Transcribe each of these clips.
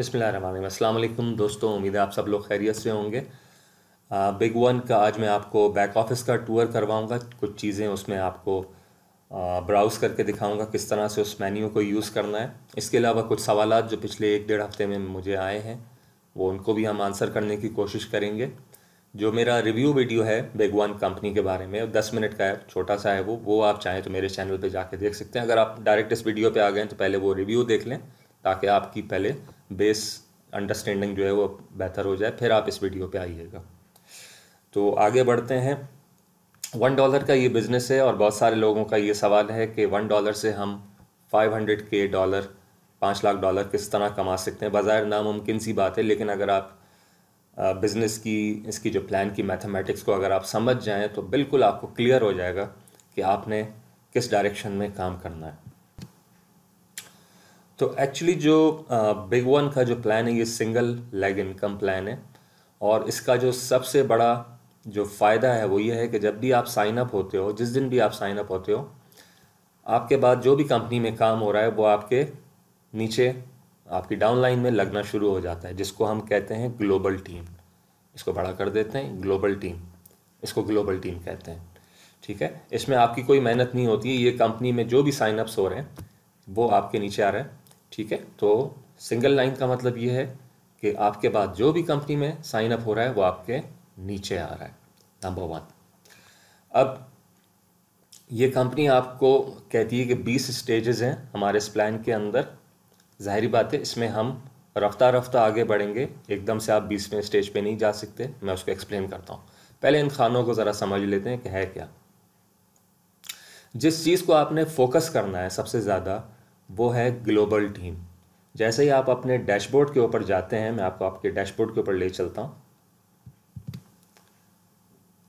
बसमिल दोस्तों उम्मीद है आप सब लोग खैरियत से होंगे बिग वन का आज मैं आपको बैक ऑफिस का टूर करवाऊंगा कुछ चीज़ें उसमें आपको ब्राउज़ करके दिखाऊंगा किस तरह से उस मेन्यू को यूज़ करना है इसके अलावा कुछ सवाल जो पिछले एक डेढ़ हफ्ते में मुझे आए हैं वो उनको भी हम आंसर करने की कोशिश करेंगे जो मेरा रिव्यू वीडियो है बिग वन कंपनी के बारे में दस मिनट का है छोटा सा है वो वो आप चाहें तो मेरे चैनल पे जाके देख सकते हैं अगर आप डायरेक्ट इस वीडियो पे आ गए तो पहले वो रिव्यू देख लें ताकि आपकी पहले बेस अंडरस्टैंडिंग जो है वो बेहतर हो जाए फिर आप इस वीडियो पे आइएगा तो आगे बढ़ते हैं वन डॉलर का ये बिज़नेस है और बहुत सारे लोगों का ये सवाल है कि वन डॉलर से हम फाइव हंड्रेड के डॉलर पाँच लाख डॉलर किस तरह कमा सकते हैं बाज़ार नामुमकिन सी बात है लेकिन अगर आप बिज़नेस की इसकी जो प्लान की मैथमेटिक्स को अगर आप समझ जाएँ तो बिल्कुल आपको क्लियर हो जाएगा कि आपने किस डायरेक्शन में काम करना है तो एक्चुअली जो बिग वन का जो प्लान है ये सिंगल लेग इनकम प्लान है और इसका जो सबसे बड़ा जो फ़ायदा है वो ये है कि जब भी आप साइन अप होते हो जिस दिन भी आप साइन अप होते हो आपके बाद जो भी कंपनी में काम हो रहा है वो आपके नीचे आपकी डाउनलाइन में लगना शुरू हो जाता है जिसको हम कहते हैं ग्लोबल टीम इसको बड़ा कर देते हैं ग्लोबल टीम इसको ग्लोबल टीम कहते हैं ठीक है इसमें आपकी कोई मेहनत नहीं होती है ये कंपनी में जो भी साइनअप्स हो रहे हैं वो आपके नीचे आ रहे हैं ठीक है तो सिंगल लाइन का मतलब ये है कि आपके बाद जो भी कंपनी में साइन अप हो रहा है वो आपके नीचे आ रहा है नंबर वन अब ये कंपनी आपको कहती है कि बीस स्टेजेस हैं हमारे इस प्लान के अंदर ज़ाहरी बात है इसमें हम रफ्तार रफ्तार आगे बढ़ेंगे एकदम से आप बीसवें स्टेज पे नहीं जा सकते मैं उसको एक्सप्लेन करता हूँ पहले इन खानों को ज़रा समझ लेते हैं कि है क्या जिस चीज़ को आपने फोकस करना है सबसे ज़्यादा वो है ग्लोबल टीम जैसे ही आप अपने डैशबोर्ड के ऊपर जाते हैं मैं आपको आपके डैशबोर्ड के ऊपर ले चलता हूँ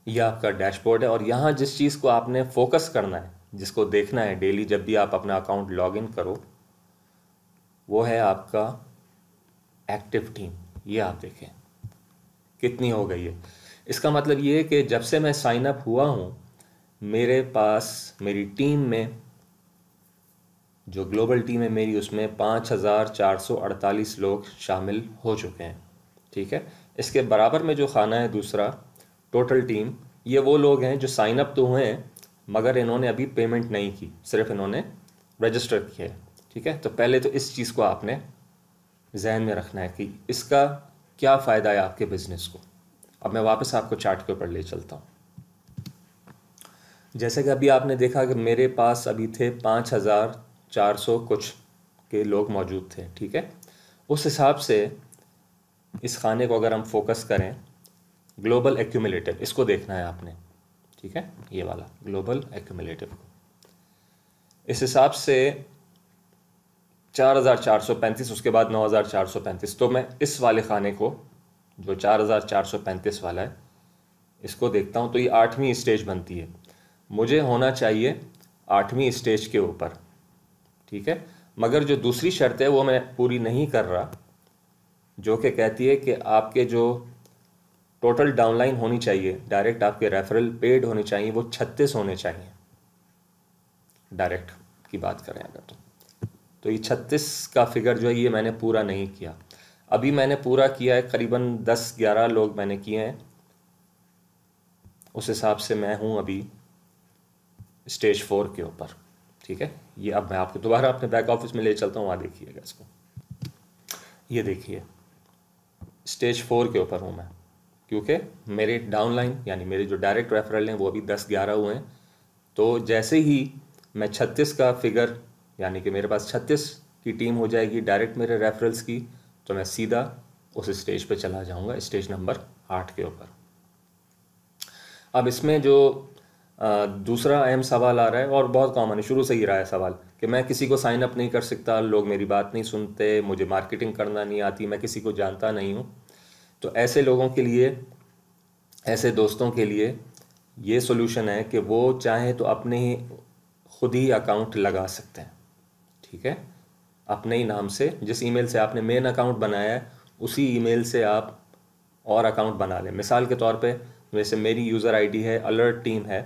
यह आपका डैशबोर्ड है और यहाँ जिस चीज़ को आपने फोकस करना है जिसको देखना है डेली जब भी आप अपना अकाउंट लॉग इन करो वो है आपका एक्टिव टीम ये आप देखें कितनी हो गई है इसका मतलब ये है कि जब से मैं साइन अप हुआ हूँ मेरे पास मेरी टीम में जो ग्लोबल टीम है मेरी उसमें पाँच हज़ार चार सौ अड़तालीस लोग शामिल हो चुके हैं ठीक है इसके बराबर में जो खाना है दूसरा टोटल टीम ये वो लोग हैं जो साइन अप तो हुए हैं मगर इन्होंने अभी पेमेंट नहीं की सिर्फ इन्होंने रजिस्टर किया है ठीक है तो पहले तो इस चीज़ को आपने जहन में रखना है कि इसका क्या फ़ायदा है आपके बिज़नेस को अब मैं वापस आपको चार्ट के ऊपर ले चलता हूँ जैसे कि अभी आपने देखा कि मेरे पास अभी थे पाँच हज़ार 400 कुछ के लोग मौजूद थे ठीक है उस हिसाब से इस खाने को अगर हम फोकस करें ग्लोबल एक्यूमुलेटिव इसको देखना है आपने ठीक है ये वाला ग्लोबल एक्यूमुलेटिव इस हिसाब से पैंतीस उसके बाद पैंतीस तो मैं इस वाले खाने को जो पैंतीस वाला है इसको देखता हूँ तो ये आठवीं स्टेज बनती है मुझे होना चाहिए आठवीं स्टेज के ऊपर ठीक है मगर जो दूसरी शर्त है वो मैं पूरी नहीं कर रहा जो कि कहती है कि आपके जो टोटल डाउनलाइन होनी चाहिए डायरेक्ट आपके रेफरल पेड होने चाहिए वो छत्तीस होने चाहिए डायरेक्ट की बात करें अगर तो तो ये छत्तीस का फिगर जो है ये मैंने पूरा नहीं किया अभी मैंने पूरा किया है करीबन दस ग्यारह लोग मैंने किए हैं उस हिसाब से मैं हूँ अभी स्टेज फोर के ऊपर ठीक है ये अब मैं आपको दोबारा अपने बैक ऑफिस में ले चलता हूँ वहाँ देखिएगा इसको ये देखिए स्टेज फोर के ऊपर हूँ मैं क्योंकि मेरे डाउनलाइन यानी मेरे जो डायरेक्ट रेफरल हैं वो अभी दस ग्यारह हुए हैं तो जैसे ही मैं छत्तीस का फिगर यानी कि मेरे पास छत्तीस की टीम हो जाएगी डायरेक्ट मेरे रेफरल्स की तो मैं सीधा उस स्टेज पर चला जाऊँगा स्टेज नंबर आठ के ऊपर अब इसमें जो दूसरा अहम सवाल आ रहा है और बहुत कॉमन है शुरू से ही रहा है सवाल कि मैं किसी को साइन अप नहीं कर सकता लोग मेरी बात नहीं सुनते मुझे मार्केटिंग करना नहीं आती मैं किसी को जानता नहीं हूँ तो ऐसे लोगों के लिए ऐसे दोस्तों के लिए ये सोल्यूशन है कि वो चाहे तो अपने ही खुद ही अकाउंट लगा सकते हैं ठीक है अपने ही नाम से जिस ईमेल से आपने मेन अकाउंट बनाया है उसी ईमेल से आप और अकाउंट बना लें मिसाल के तौर पे वैसे मेरी यूज़र आईडी है अलर्ट टीम है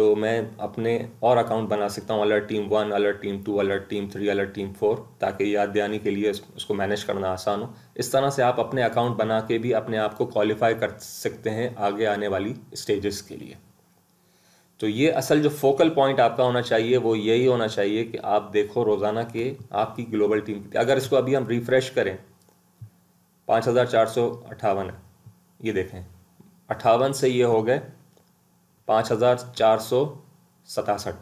तो मैं अपने और अकाउंट बना सकता हूँ alert team one alert team two alert team three alert team four ताकि याद दहानी के लिए उसको मैनेज करना आसान हो इस तरह से आप अपने अकाउंट बना के भी अपने आप को क्वालिफाई कर सकते हैं आगे आने वाली स्टेजेस के लिए तो ये असल जो फोकल पॉइंट आपका होना चाहिए वो यही होना चाहिए कि आप देखो रोज़ाना के आपकी ग्लोबल टीम की अगर इसको अभी हम रिफ़्रेश करें पाँच हज़ार चार सौ अट्ठावन ये देखें अट्ठावन से ये हो गए पाँच हज़ार चार सौ सतासठ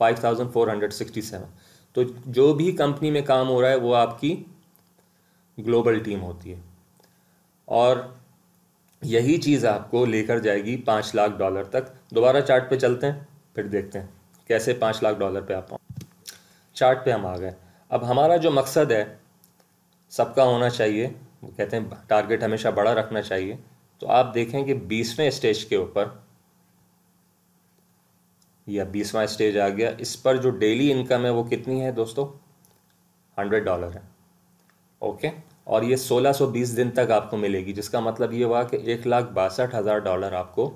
five thousand four hundred sixty seven तो जो भी कंपनी में काम हो रहा है वो आपकी ग्लोबल टीम होती है और यही चीज़ आपको लेकर जाएगी पाँच लाख डॉलर तक दोबारा चार्ट पे चलते हैं फिर देखते हैं कैसे पाँच लाख डॉलर पे आ पाऊँ चार्ट पे हम आ गए अब हमारा जो मकसद है सबका होना चाहिए वो कहते हैं टारगेट हमेशा बड़ा रखना चाहिए तो आप देखें कि बीसवें स्टेज के ऊपर या बीसवा स्टेज आ गया इस पर जो डेली इनकम है वो कितनी है दोस्तों हंड्रेड डॉलर है ओके और ये सोलह सौ बीस दिन तक आपको मिलेगी जिसका मतलब ये हुआ कि एक लाख बासठ हज़ार डॉलर आपको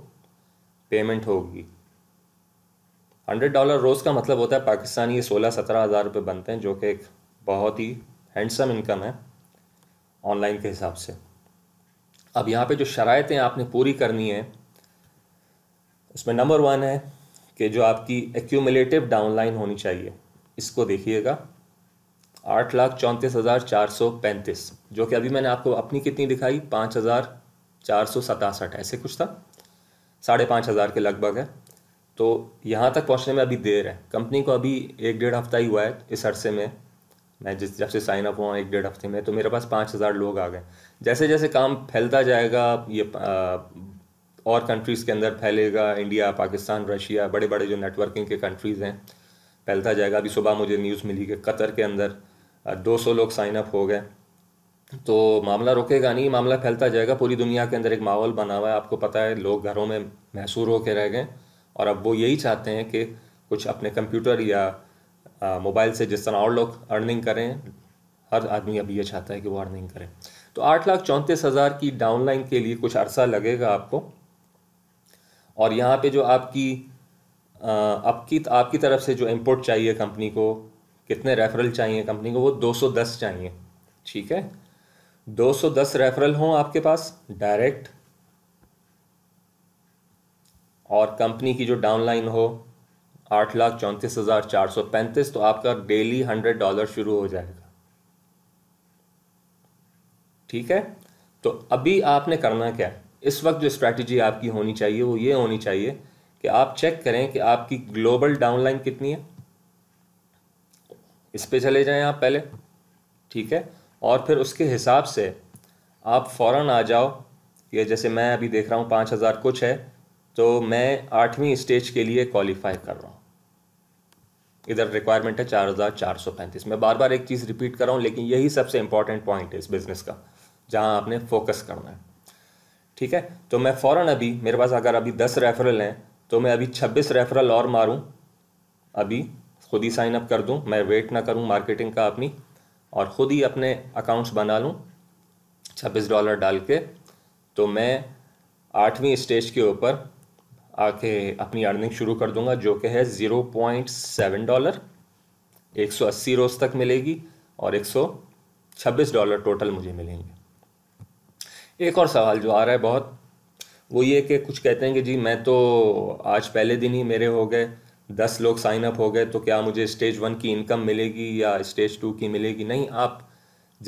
पेमेंट होगी हंड्रेड डॉलर रोज़ का मतलब होता है पाकिस्तानी ये सोलह सत्रह हज़ार रुपये बनते हैं जो कि एक बहुत ही हैंडसम इनकम है ऑनलाइन के हिसाब से अब यहाँ पे जो शरायतें आपने पूरी करनी है उसमें नंबर वन है कि जो आपकी एक्यूमलेटिव डाउनलाइन होनी चाहिए इसको देखिएगा आठ लाख चौंतीस हज़ार चार सौ पैंतीस जो कि अभी मैंने आपको अपनी कितनी दिखाई पाँच हज़ार चार सौ सतासठ ऐसे कुछ था साढ़े पाँच हज़ार के लगभग है तो यहाँ तक पहुँचने में अभी देर है कंपनी को अभी एक डेढ़ हफ्ता ही हुआ है इस अरसे में मैं जिस जब से साइन अप हुआ एक डेढ़ हफ्ते में तो मेरे पास पाँच हज़ार लोग आ गए जैसे जैसे काम फैलता जाएगा ये और कंट्रीज़ के अंदर फैलेगा इंडिया पाकिस्तान रशिया बड़े बड़े जो नेटवर्किंग के कंट्रीज़ हैं फैलता जाएगा अभी सुबह मुझे न्यूज़ मिली कि कतर के अंदर 200 लोग साइन अप हो गए तो मामला रुकेगा नहीं मामला फैलता जाएगा पूरी दुनिया के अंदर एक माहौल बना हुआ है आपको पता है लोग घरों में महसूर होकर रह गए और अब वो यही चाहते हैं कि कुछ अपने कंप्यूटर या मोबाइल से जिस तरह और लोग अर्निंग करें हर आदमी अभी ये चाहता है कि वो अर्निंग करें तो आठ लाख चौंतीस हज़ार की डाउनलाइन के लिए कुछ अरसा लगेगा आपको और यहाँ पे जो आपकी आपकी आपकी तरफ से जो इम्पोर्ट चाहिए कंपनी को कितने रेफरल चाहिए कंपनी को वो 210 चाहिए ठीक है 210 रेफरल हों आपके पास डायरेक्ट और कंपनी की जो डाउनलाइन हो आठ लाख चौंतीस हज़ार चार सौ पैंतीस तो आपका डेली हंड्रेड डॉलर शुरू हो जाएगा ठीक है तो अभी आपने करना क्या है इस वक्त जो स्ट्रैटेजी आपकी होनी चाहिए वो ये होनी चाहिए कि आप चेक करें कि आपकी ग्लोबल डाउनलाइन कितनी है इस पे चले जाएं आप पहले ठीक है और फिर उसके हिसाब से आप फ़ौरन आ जाओ ये जैसे मैं अभी देख रहा हूँ पाँच हज़ार कुछ है तो मैं आठवीं स्टेज के लिए क्वालिफाई कर रहा हूँ इधर रिक्वायरमेंट है चार हज़ार चार सौ पैंतीस मैं बार बार एक चीज़ रिपीट कर रहा हूँ लेकिन यही सबसे इंपॉर्टेंट पॉइंट है इस बिज़नेस का जहाँ आपने फोकस करना है ठीक है तो मैं फ़ौरन अभी मेरे पास अगर अभी दस रेफरल हैं तो मैं अभी छब्बीस रेफरल और मारूँ अभी खुद ही साइन अप कर दूँ मैं वेट ना करूँ मार्केटिंग का अपनी और ख़ुद ही अपने अकाउंट्स बना लूँ छब्बीस डॉलर डाल के तो मैं आठवीं स्टेज के ऊपर आके अपनी अर्निंग शुरू कर दूंगा जो कि है ज़ीरो पॉइंट सेवन डॉलर एक सौ अस्सी रोज़ तक मिलेगी और एक सौ छब्बीस डॉलर टोटल मुझे मिलेंगे एक और सवाल जो आ रहा है बहुत वो ये कि कुछ कहते हैं कि जी मैं तो आज पहले दिन ही मेरे हो गए दस लोग साइन अप हो गए तो क्या मुझे स्टेज वन की इनकम मिलेगी या स्टेज टू की मिलेगी नहीं आप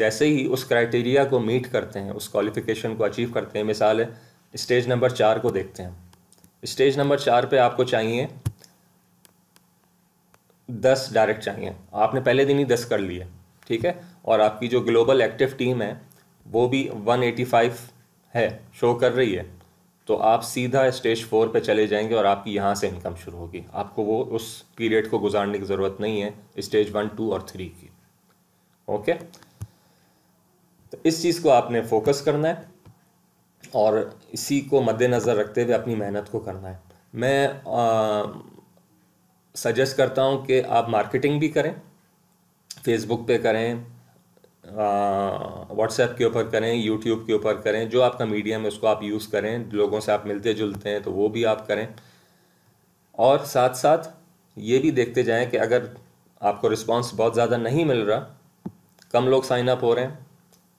जैसे ही उस क्राइटेरिया को मीट करते हैं उस क्वालिफिकेशन को अचीव करते हैं मिसाल है स्टेज नंबर चार को देखते हैं स्टेज नंबर चार पे आपको चाहिए दस डायरेक्ट चाहिए आपने पहले दिन ही दस कर लिए ठीक है और आपकी जो ग्लोबल एक्टिव टीम है वो भी 185 है शो कर रही है तो आप सीधा स्टेज फोर पे चले जाएंगे और आपकी यहाँ से इनकम शुरू होगी आपको वो उस पीरियड को गुजारने की ज़रूरत नहीं है स्टेज वन टू और थ्री की ओके तो इस चीज़ को आपने फोकस करना है और इसी को मद्देनज़र रखते हुए अपनी मेहनत को करना है मैं सजेस्ट करता हूँ कि आप मार्केटिंग भी करें फेसबुक पे करें व्हाट्सएप के ऊपर करें यूट्यूब के ऊपर करें जो आपका मीडियम है उसको आप यूज़ करें लोगों से आप मिलते जुलते हैं तो वो भी आप करें और साथ साथ ये भी देखते जाएं कि अगर आपको रिस्पांस बहुत ज़्यादा नहीं मिल रहा कम लोग साइन अप हो रहे हैं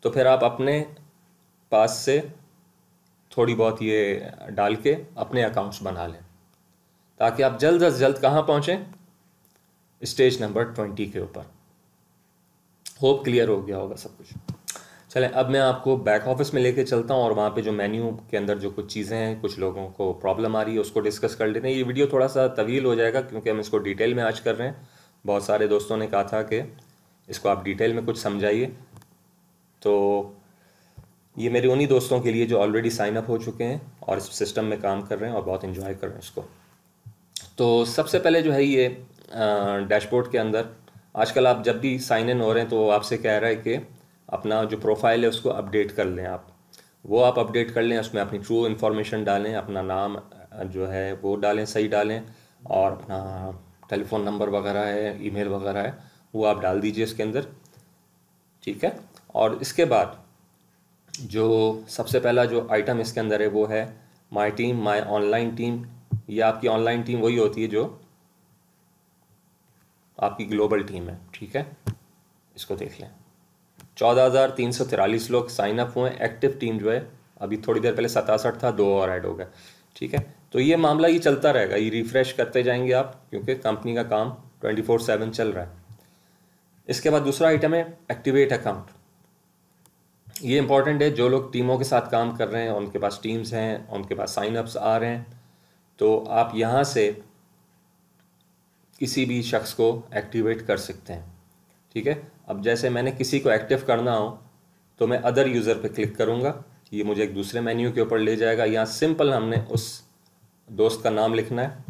तो फिर आप अपने पास से थोड़ी बहुत ये डाल के अपने अकाउंट्स बना लें ताकि आप जल्द अज जल्द कहाँ पहुँचें स्टेज नंबर ट्वेंटी के ऊपर होप क्लियर हो गया होगा सब कुछ चलें अब मैं आपको बैक ऑफिस में लेके चलता हूँ और वहाँ पे जो मेन्यू के अंदर जो कुछ चीज़ें हैं कुछ लोगों को प्रॉब्लम आ रही है उसको डिस्कस कर लेते हैं ये वीडियो थोड़ा सा तवील हो जाएगा क्योंकि हम इसको डिटेल में आज कर रहे हैं बहुत सारे दोस्तों ने कहा था कि इसको आप डिटेल में कुछ समझाइए तो ये मेरे उन्हीं दोस्तों के लिए जो ऑलरेडी साइन अप हो चुके हैं और इस सिस्टम में काम कर रहे हैं और बहुत इन्जॉय कर रहे हैं इसको तो सबसे पहले जो है ये डैशबोर्ड के अंदर आजकल आप जब भी साइन इन हो रहे हैं तो आपसे कह रहा है कि अपना जो प्रोफाइल है उसको अपडेट कर लें आप वो आप अपडेट कर लें उसमें अपनी ट्रू इन्फॉर्मेशन डालें अपना नाम जो है वो डालें सही डालें और अपना टेलीफोन नंबर वगैरह है ईमेल वगैरह है वो आप डाल दीजिए इसके अंदर ठीक है और इसके बाद जो सबसे पहला जो आइटम इसके अंदर है वो है my team my online team ये आपकी ऑनलाइन टीम वही होती है जो आपकी ग्लोबल टीम है ठीक है इसको देख लें चौदह हज़ार तीन सौ तिरालीस लोग साइन अप हुए एक्टिव टीम जो है अभी थोड़ी देर पहले सतासठ था दो और ऐड हो गया ठीक है तो ये मामला ये चलता रहेगा ये रिफ़्रेश करते जाएंगे आप क्योंकि कंपनी का काम ट्वेंटी फोर सेवन चल रहा है इसके बाद दूसरा आइटम है एक्टिवेट अकाउंट ये इंपॉर्टेंट है जो लोग टीमों के साथ काम कर रहे हैं उनके पास टीम्स हैं उनके पास साइनअप्स आ रहे हैं तो आप यहाँ से किसी भी शख्स को एक्टिवेट कर सकते हैं ठीक है अब जैसे मैंने किसी को एक्टिव करना हो तो मैं अदर यूज़र पे क्लिक करूँगा ये मुझे एक दूसरे मेन्यू के ऊपर ले जाएगा यहाँ सिंपल हमने उस दोस्त का नाम लिखना है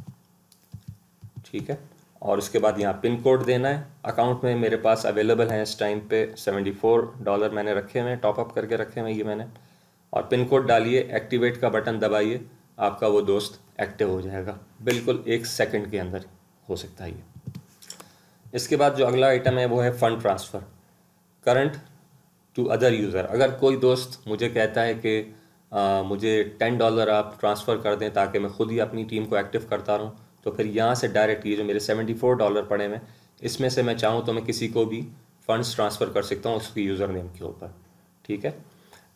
ठीक है और उसके बाद यहाँ पिन कोड देना है अकाउंट में मेरे पास अवेलेबल हैं इस टाइम पे सेवेंटी फोर डॉलर मैंने रखे हुए हैं टॉपअप करके रखे हुए ये मैंने और पिन कोड डालिए एक्टिवेट का बटन दबाइए आपका वो दोस्त एक्टिव हो जाएगा बिल्कुल एक सेकंड के अंदर हो सकता है ये इसके बाद जो अगला आइटम है वो है fund transfer current to other user अगर कोई दोस्त मुझे कहता है कि आ, मुझे टेन डॉलर आप ट्रांसफ़र कर दें ताकि मैं खुद ही अपनी टीम को एक्टिव करता रहूँ तो फिर यहाँ से डायरेक्ट ये जो मेरे सेवेंटी फोर डॉलर पड़े हैं इसमें से मैं चाहूँ तो मैं किसी को भी फ़ंड्स ट्रांसफ़र कर सकता हूँ उसकी यूज़र नेम के ऊपर ठीक है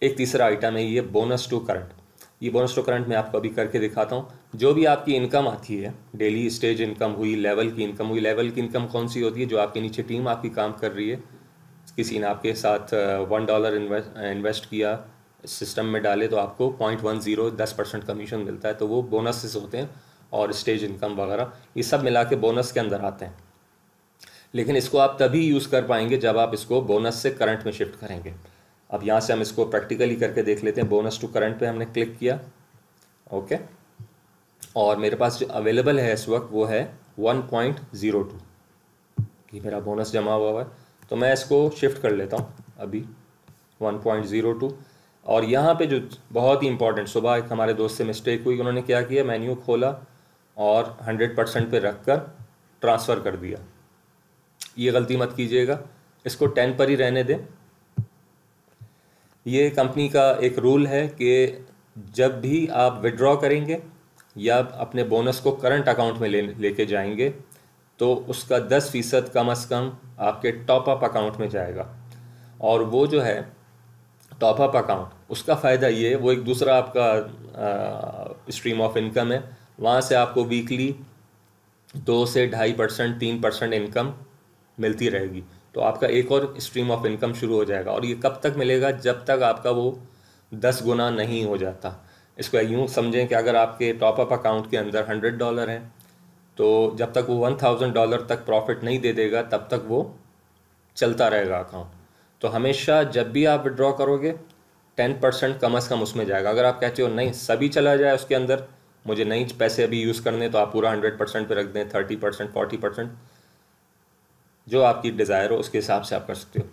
एक तीसरा आइटम है ये बोनस टू करंट ये बोनस टू करंट मैं आपको अभी करके दिखाता हूँ जो भी आपकी इनकम आती है डेली स्टेज इनकम हुई लेवल की इनकम हुई लेवल की इनकम कौन सी होती है जो आपके नीचे टीम आपकी काम कर रही है किसी ने आपके साथ वन डॉलर इन्वेस्ट किया सिस्टम में डाले तो आपको पॉइंट वन जीरो दस परसेंट कमीशन मिलता है तो वो बोनसेस होते हैं और स्टेज इनकम वगैरह ये सब मिला के बोनस के अंदर आते हैं लेकिन इसको आप तभी यूज़ कर पाएंगे जब आप इसको बोनस से करंट में शिफ्ट करेंगे अब यहाँ से हम इसको प्रैक्टिकली करके देख लेते हैं बोनस टू करंट पे हमने क्लिक किया ओके okay? और मेरे पास जो अवेलेबल है इस वक्त वो है वन पॉइंट ज़ीरो टू कि मेरा बोनस जमा हुआ है तो मैं इसको शिफ्ट कर लेता हूँ अभी वन पॉइंट ज़ीरो टू और यहाँ पे जो बहुत ही इंपॉर्टेंट सुबह एक हमारे दोस्त से मिस्टेक हुई उन्होंने क्या किया मेन्यू खोला और हंड्रेड परसेंट पर रख कर ट्रांसफ़र कर दिया ये गलती मत कीजिएगा इसको टेन पर ही रहने दें ये कंपनी का एक रूल है कि जब भी आप विड्रॉ करेंगे या अपने बोनस को करंट अकाउंट में ले लेके जाएंगे तो उसका दस फीसद कम अज़ कम आपके टॉपअप अकाउंट में जाएगा और वो जो है टॉप अप अकाउंट उसका फ़ायदा ये वो एक दूसरा आपका स्ट्रीम ऑफ इनकम है वहाँ से आपको वीकली दो से ढाई परसेंट तीन परसेंट इनकम मिलती रहेगी तो आपका एक और स्ट्रीम ऑफ इनकम शुरू हो जाएगा और ये कब तक मिलेगा जब तक आपका वो दस गुना नहीं हो जाता इसको यूँ समझें कि अगर आपके टॉपअप अकाउंट के अंदर हंड्रेड डॉलर हैं तो जब तक वो वन थाउजेंड डॉलर तक प्रॉफिट नहीं दे देगा तब तक वो चलता रहेगा अकाउंट तो हमेशा जब भी आप विड्रॉ करोगे टेन परसेंट कम अज़ कम उसमें जाएगा अगर आप कहते हो नहीं सभी चला जाए उसके अंदर मुझे नहीं पैसे अभी यूज़ करने तो आप पूरा हंड्रेड परसेंट पर रख दें थर्टी परसेंट फोर्टी परसेंट जो आपकी डिज़ायर हो उसके हिसाब से आप कर सकते हो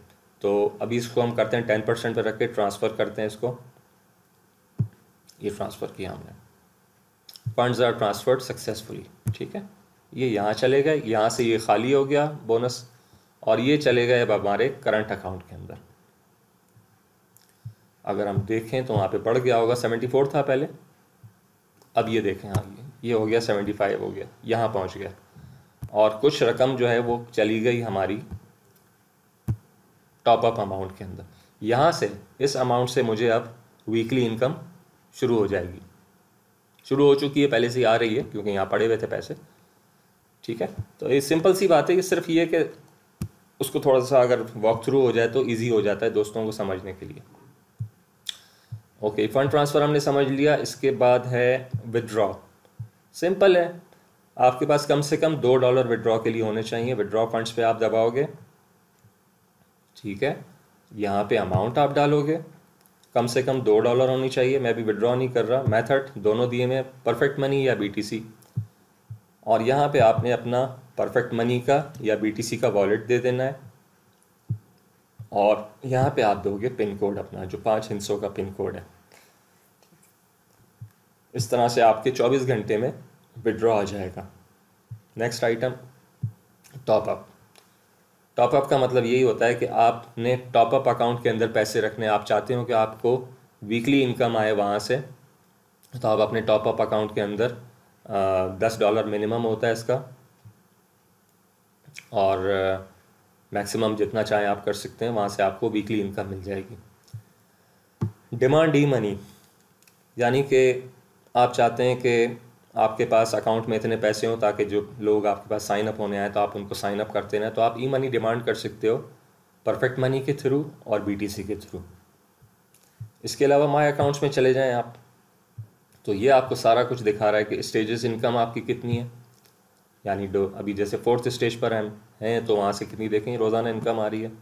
तो अभी इसको हम करते हैं टेन परसेंट पर रख के ट्रांसफ़र करते हैं इसको ये ट्रांसफ़र किया हमने फंड्स आर ट्रांसफर्ड सक्सेसफुली ठीक है ये यहाँ चले गए यहाँ से ये खाली हो गया बोनस और ये चले गए अब हमारे करंट अकाउंट के अंदर अगर हम देखें तो वहाँ पे बढ़ गया होगा सेवेंटी फोर था पहले अब ये देखें हाँ ये ये हो गया सेवेंटी फाइव हो गया यहाँ पहुँच गया और कुछ रकम जो है वो चली गई हमारी टॉपअप अमाउंट के अंदर यहाँ से इस अमाउंट से मुझे अब वीकली इनकम शुरू हो जाएगी शुरू हो चुकी है पहले से ही आ रही है क्योंकि यहाँ पड़े हुए थे पैसे ठीक है तो ये सिंपल सी बात है कि सिर्फ ये कि उसको थोड़ा सा अगर वॉक थ्रू हो जाए तो इजी हो जाता है दोस्तों को समझने के लिए ओके फंड ट्रांसफ़र हमने समझ लिया इसके बाद है विदड्रॉ सिंपल है आपके पास कम से कम दो डॉलर विड्रॉ के लिए होने चाहिए विड्रॉ फंड्स पे आप दबाओगे ठीक है यहाँ पे अमाउंट आप डालोगे कम से कम दो डॉलर होनी चाहिए मैं भी विड्रॉ नहीं कर रहा मेथड दोनों दिए में परफेक्ट मनी या बीटीसी और यहाँ पे आपने अपना परफेक्ट मनी का या बीटीसी का वॉलेट दे देना है और यहाँ पे आप दोगे पिन कोड अपना जो पाँच हिंसों का पिन कोड है इस तरह से आपके 24 घंटे में विड्रॉ आ जाएगा नेक्स्ट आइटम टॉपअप टॉपअप का मतलब यही होता है कि आपने टॉपअप अकाउंट के अंदर पैसे रखने आप चाहते हो कि आपको वीकली इनकम आए वहाँ से तो आप अपने टॉपअप अकाउंट के अंदर आ, दस डॉलर मिनिमम होता है इसका और मैक्सिमम जितना चाहें आप कर सकते हैं वहाँ से आपको वीकली इनकम मिल जाएगी डिमांड ई मनी यानी कि आप चाहते हैं कि आपके पास अकाउंट में इतने पैसे हों ताकि जो लोग आपके पास साइन अप होने आए तो आप उनको साइन अप करते रहें तो आप ई मनी डिमांड कर सकते हो परफेक्ट मनी के थ्रू और बी के थ्रू इसके अलावा माई अकाउंट्स में चले जाएँ आप तो ये आपको सारा कुछ दिखा रहा है कि स्टेजेस इनकम आपकी कितनी है यानी डो अभी जैसे फोर्थ स्टेज पर हम हैं तो वहाँ से कितनी देखें रोज़ाना इनकम आ रही है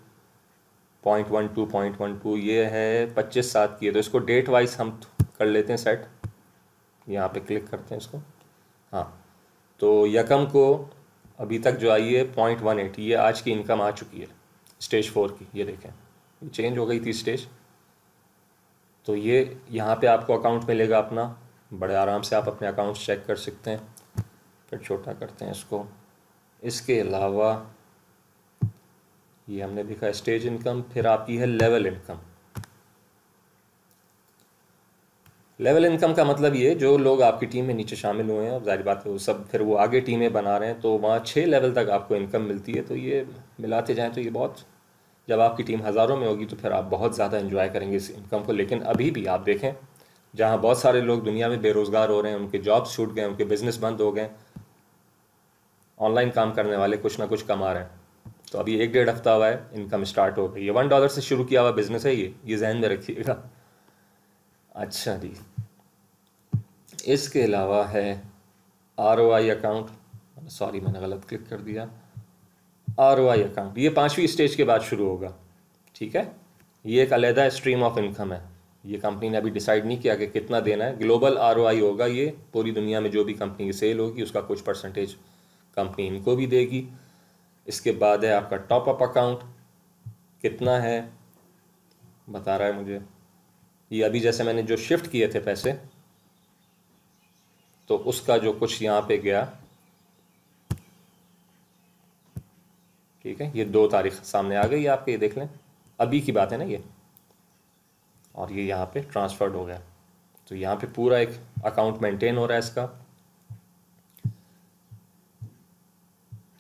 point one two point one two ये है पच्चीस सात की है तो इसको डेट वाइज हम कर लेते हैं सेट यहाँ पे क्लिक करते हैं इसको हाँ तो यकम को अभी तक जो आई है पॉइंट वन एट ये आज की इनकम आ चुकी है स्टेज फोर की ये देखें ये चेंज हो गई थी स्टेज तो ये यहाँ पे आपको अकाउंट मिलेगा अपना बड़े आराम से आप अपने अकाउंट चेक कर सकते हैं फिर छोटा करते हैं इसको इसके अलावा ये हमने देखा स्टेज इनकम फिर आपकी है लेवल इनकम लेवल इनकम का मतलब ये जो लोग आपकी टीम में नीचे शामिल हुए हैं जाहिर बात है वो सब फिर वो आगे टीमें बना रहे हैं तो वहाँ छः लेवल तक आपको इनकम मिलती है तो ये मिलाते जाएँ तो ये बहुत जब आपकी टीम हज़ारों में होगी तो फिर आप बहुत ज़्यादा इन्जॉय करेंगे इस इनकम को लेकिन अभी भी आप देखें जहाँ बहुत सारे लोग दुनिया में बेरोज़गार हो रहे हैं उनके जॉब्स छूट गए उनके बिज़नेस बंद हो गए ऑनलाइन काम करने वाले कुछ ना कुछ कमा रहे हैं तो अभी एक डेढ़ हफ्ता हुआ है इनकम स्टार्ट हो गई ये वन डॉलर से शुरू किया हुआ बिज़नेस है ये ये जहन में रखिएगा अच्छा जी इसके अलावा है R O I account sorry मैंने गलत क्लिक कर दिया आर ओ आई अकाउंट ये पाँचवीं स्टेज के बाद शुरू होगा ठीक है ये एक अलहदा स्ट्रीम ऑफ इनकम है ये कंपनी ने अभी डिसाइड नहीं किया कि कितना देना है ग्लोबल आर ओ आई होगा ये पूरी दुनिया में जो भी कंपनी की सेल होगी उसका कुछ परसेंटेज कंपनी इनको भी देगी इसके बाद है आपका टॉप अप अकाउंट कितना है बता रहा है मुझे ये अभी जैसे मैंने जो शिफ्ट किए थे पैसे तो उसका जो कुछ यहाँ पे गया ठीक है ये दो तारीख सामने आ गई आपके ये देख लें अभी की बात है ना ये और ये यहाँ पे ट्रांसफर्ड हो गया तो यहाँ पे पूरा एक अकाउंट मेंटेन हो रहा है इसका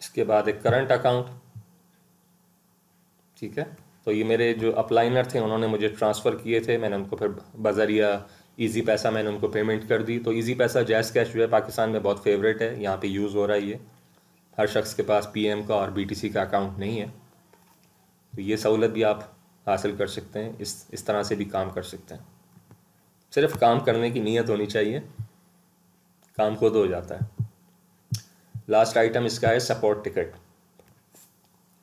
इसके बाद एक करंट अकाउंट ठीक है तो ये मेरे जो अपलाइनर थे उन्होंने मुझे ट्रांसफ़र किए थे मैंने उनको फिर बजरिया ईजी पैसा मैंने उनको पेमेंट कर दी तो ईजी पैसा जैस कैश जो है पाकिस्तान में बहुत फेवरेट है यहाँ पे यूज़ हो रहा है ये हर शख्स के पास एम का और सी का अकाउंट नहीं है तो ये सहूलत भी आप हासिल कर सकते हैं इस इस तरह से भी काम कर सकते हैं सिर्फ काम करने की नीयत होनी चाहिए काम खुद हो जाता है लास्ट आइटम इसका है सपोर्ट टिकट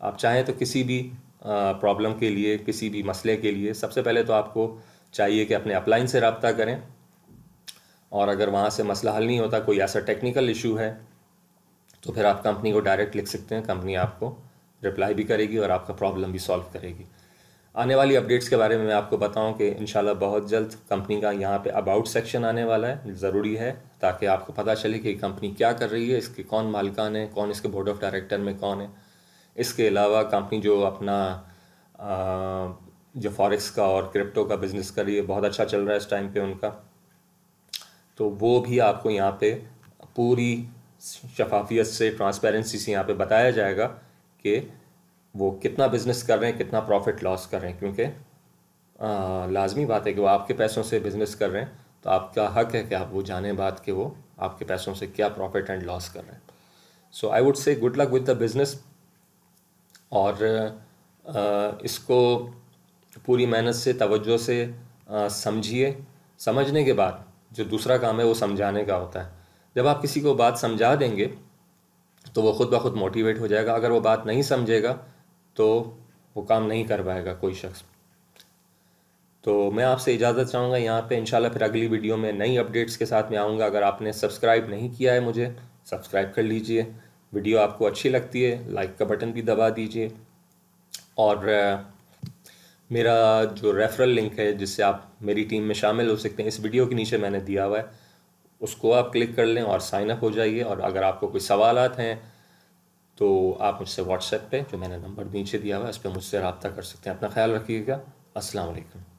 आप चाहें तो किसी भी प्रॉब्लम के लिए किसी भी मसले के लिए सबसे पहले तो आपको चाहिए कि अपने अपलाइन से रबता करें और अगर वहाँ से मसला हल नहीं होता कोई ऐसा टेक्निकल इशू है तो फिर आप कंपनी को डायरेक्ट लिख सकते हैं कंपनी आपको रिप्लाई भी करेगी और आपका प्रॉब्लम भी सॉल्व करेगी आने वाली अपडेट्स के बारे में मैं आपको बताऊं कि इन बहुत जल्द कंपनी का यहाँ पे अबाउट सेक्शन आने वाला है ज़रूरी है ताकि आपको पता चले कि कंपनी क्या कर रही है इसके कौन मालिकान है कौन इसके बोर्ड ऑफ डायरेक्टर में कौन है इसके अलावा कंपनी जो अपना जो फॉरेक्स का और क्रिप्टो का बिज़नेस कर रही है बहुत अच्छा चल रहा है इस टाइम पे उनका तो वो भी आपको यहाँ पे पूरी शफाफियत से ट्रांसपेरेंसी से यहाँ पे बताया जाएगा कि वो कितना बिज़नेस कर रहे हैं कितना प्रॉफिट लॉस कर रहे हैं क्योंकि लाजमी बात है कि वो आपके पैसों से बिज़नेस कर रहे हैं तो आपका हक है कि आप वो जाने बात कि वो आपके पैसों से क्या प्रॉफिट एंड लॉस कर रहे हैं so I would say good luck with the business और इसको पूरी मेहनत से तवज्जो से समझिए समझने के बाद जो दूसरा काम है वो समझाने का होता है जब आप किसी को बात समझा देंगे तो वो ख़ुद ब खुद मोटिवेट हो जाएगा अगर वो बात नहीं समझेगा तो वो काम नहीं कर पाएगा कोई शख्स तो मैं आपसे इजाज़त चाहूँगा यहाँ पे इंशाल्लाह फिर अगली वीडियो में नई अपडेट्स के साथ मैं आऊँगा अगर आपने सब्सक्राइब नहीं किया है मुझे सब्सक्राइब कर लीजिए वीडियो आपको अच्छी लगती है लाइक का बटन भी दबा दीजिए और मेरा जो रेफरल लिंक है जिससे आप मेरी टीम में शामिल हो सकते हैं इस वीडियो के नीचे मैंने दिया हुआ है उसको आप क्लिक कर लें और साइन अप हो जाइए और अगर आपको कोई सवाल हैं तो आप मुझसे व्हाट्सएप पे जो मैंने नंबर नीचे दिया हुआ है उस पर मुझसे रबता कर सकते हैं अपना ख्याल रखिएगा असलकम